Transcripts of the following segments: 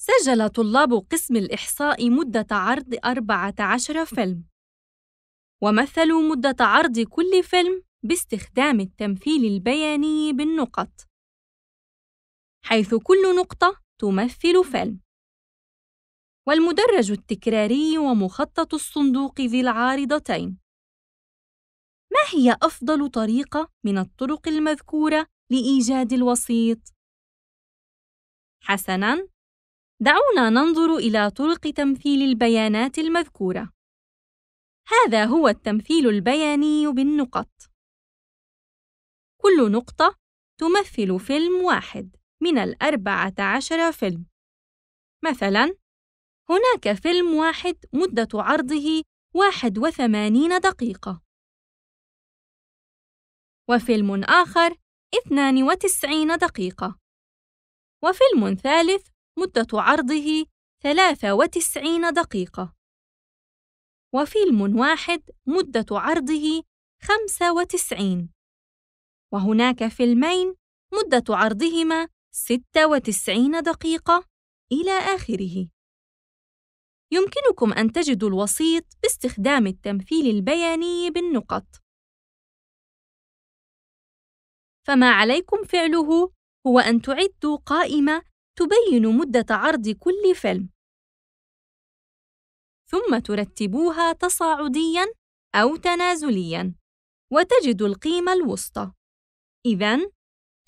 سجل طلاب قسم الإحصاء مدة عرض 14 فيلم، ومثلوا مدة عرض كل فيلم باستخدام التمثيل البياني بالنقط، حيث كل نقطة تمثل فيلم. والمدرج التكراري ومخطط الصندوق ذي العارضتين. ما هي أفضل طريقة من الطرق المذكورة لإيجاد الوسيط؟ حسناً، دعونا ننظر إلى طرق تمثيل البيانات المذكورة. هذا هو التمثيل البياني بالنقط. كل نقطة تمثل فيلم واحد من الأربعة عشر فيلم. مثلاً، هناك فيلم واحد مدة عرضه واحد وثمانين دقيقة، وفيلم آخر اثنان وتسعين دقيقة، وفيلم ثالث مدة عرضه 93 دقيقة وفيلم واحد مدة عرضه 95 وهناك فيلمين مدة عرضهما 96 دقيقة إلى آخره يمكنكم أن تجدوا الوسيط باستخدام التمثيل البياني بالنقط فما عليكم فعله هو أن تعدوا قائمة تبين مدة عرض كل فيلم ثم ترتبوها تصاعدياً أو تنازلياً وتجد القيمة الوسطى إذاً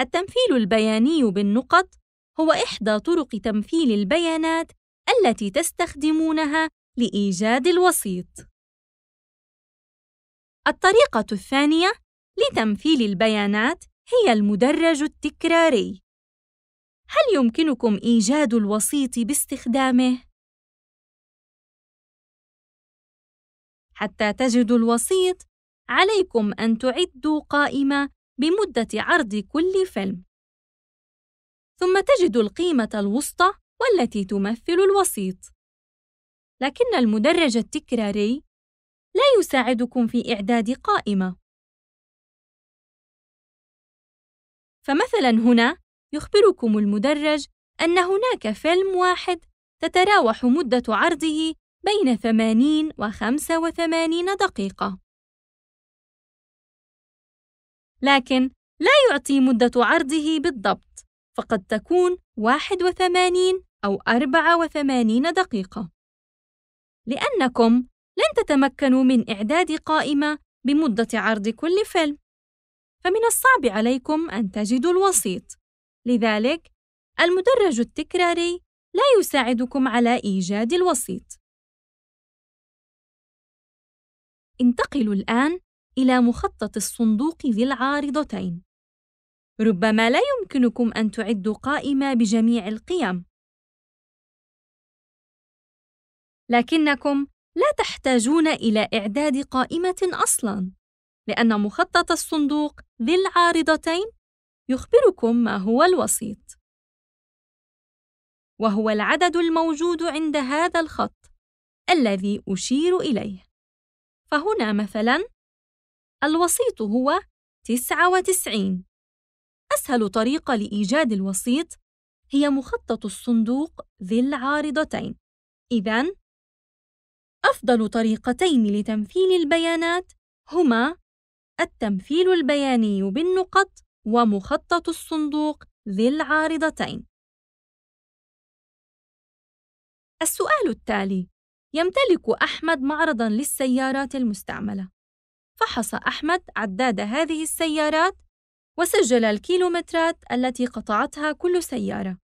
التمثيل البياني بالنقط هو إحدى طرق تمثيل البيانات التي تستخدمونها لإيجاد الوسيط. الطريقة الثانية لتمثيل البيانات هي المدرج التكراري. هل يمكنكم إيجاد الوسيط باستخدامه؟ حتى تجدوا الوسيط، عليكم أن تعدوا قائمة بمدة عرض كل فيلم، ثم تجدوا القيمة الوسطى والتي تمثل الوسيط. لكن المدرج التكراري لا يساعدكم في إعداد قائمة. فمثلاً هنا يخبركم المدرج أن هناك فيلم واحد تتراوح مدة عرضه بين 80 و 85 دقيقة. لكن لا يعطي مدة عرضه بالضبط، فقد تكون 81 أو 84 دقيقة. لأنكم لن تتمكنوا من إعداد قائمة بمدة عرض كل فيلم، فمن الصعب عليكم أن تجدوا الوسيط. لذلك المدرج التكراري لا يساعدكم على إيجاد الوسيط. انتقلوا الآن إلى مخطط الصندوق ذي العارضتين. ربما لا يمكنكم أن تعدوا قائمة بجميع القيم، لكنكم لا تحتاجون إلى إعداد قائمة أصلاً، لأن مخطط الصندوق ذي العارضتين يخبركم ما هو الوسيط وهو العدد الموجود عند هذا الخط الذي أشير إليه فهنا مثلاً الوسيط هو 99 أسهل طريقة لإيجاد الوسيط هي مخطط الصندوق ذي العارضتين إذا أفضل طريقتين لتمثيل البيانات هما التمثيل البياني بالنقط ومخطط الصندوق ذي العارضتين السؤال التالي يمتلك أحمد معرضاً للسيارات المستعملة فحص أحمد عداد هذه السيارات وسجل الكيلومترات التي قطعتها كل سيارة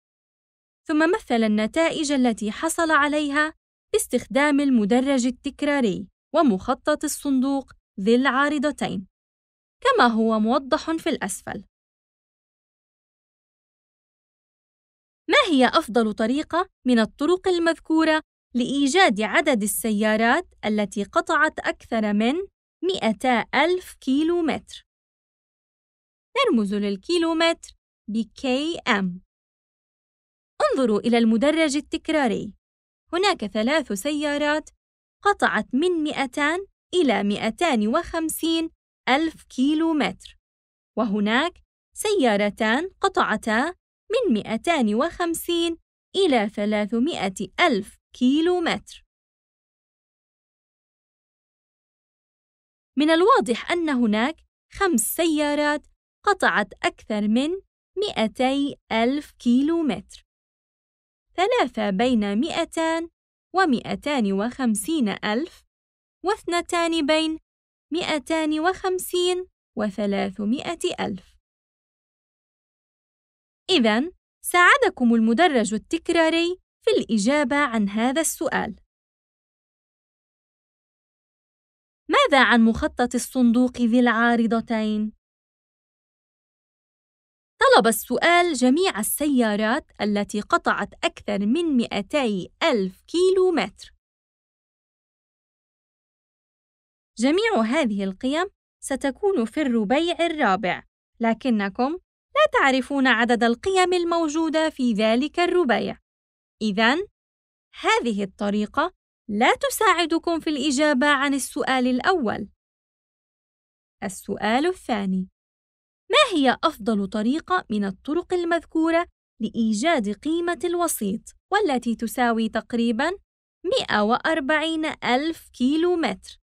ثم مثل النتائج التي حصل عليها باستخدام المدرج التكراري ومخطط الصندوق ذي العارضتين كما هو موضح في الأسفل ما هي أفضل طريقة من الطرق المذكورة لإيجاد عدد السيارات التي قطعت أكثر من 200 ألف كيلو متر؟ نرمز للكيلومتر بـ KM انظروا إلى المدرج التكراري هناك ثلاث سيارات قطعت من 200 إلى 250 ألف كيلو متر وهناك سيارتان قطعتا من 250 إلى 300 ألف كيلو متر من الواضح أن هناك خمس سيارات قطعت أكثر من 200 ألف كيلو متر ثلاثة بين 200 و 250 ألف واثنتان بين 250 و 300 ألف إذا ساعدكم المدرج التكراري في الإجابة عن هذا السؤال. ماذا عن مخطط الصندوق ذي العارضتين؟ طلب السؤال جميع السيارات التي قطعت أكثر من 200 ألف كيلو متر جميع هذه القيم ستكون في الربيع الرابع لكنكم لا تعرفون عدد القيم الموجودة في ذلك الربيع. إذا هذه الطريقة لا تساعدكم في الإجابة عن السؤال الأول. السؤال الثاني: ما هي أفضل طريقة من الطرق المذكورة لإيجاد قيمة الوسيط والتي تساوي تقريبًا 140 ألف كيلو متر؟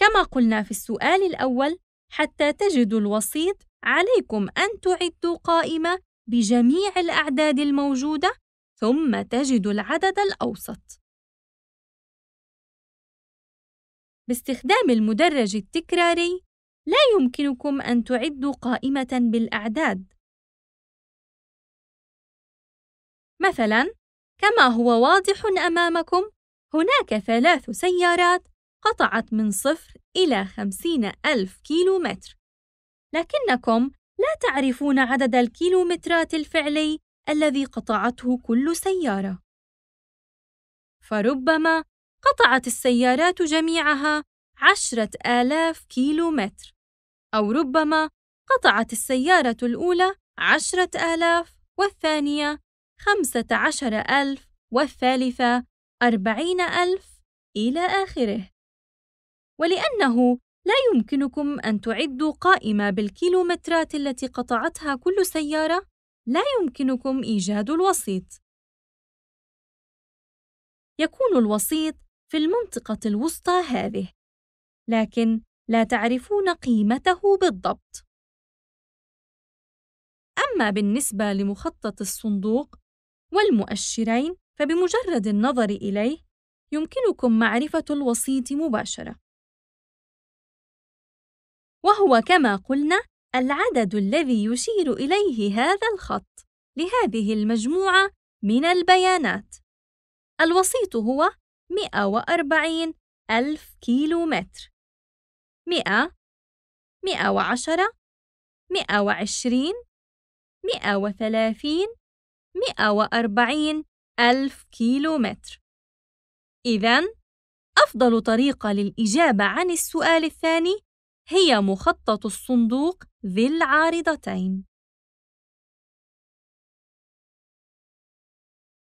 كما قلنا في السؤال الأول حتى تجدوا الوسيط عليكم أن تعدوا قائمة بجميع الأعداد الموجودة ثم تجدوا العدد الأوسط. باستخدام المدرج التكراري لا يمكنكم أن تعدوا قائمة بالأعداد. مثلاً، كما هو واضح أمامكم، هناك ثلاث سيارات قطعت من صفر إلى خمسين ألف كيلومتر لكنكم لا تعرفون عدد الكيلومترات الفعلي الذي قطعته كل سيارة فربما قطعت السيارات جميعها عشرة آلاف كيلومتر أو ربما قطعت السيارة الأولى عشرة آلاف والثانية خمسة عشر ألف والثالثة أربعين ألف إلى آخره ولأنه لا يمكنكم أن تعدوا قائمة بالكيلومترات التي قطعتها كل سيارة، لا يمكنكم إيجاد الوسيط. يكون الوسيط في المنطقة الوسطى هذه، لكن لا تعرفون قيمته بالضبط. أما بالنسبة لمخطط الصندوق والمؤشرين فبمجرد النظر إليه يمكنكم معرفة الوسيط مباشرة. وهو كما قلنا العدد الذي يشير إليه هذا الخط لهذه المجموعة من البيانات الوسيط هو 140 ألف كيلو متر 100 110 120 130 140 ألف كيلو متر إذن أفضل طريقة للإجابة عن السؤال الثاني هي مخطط الصندوق ذي العارضتين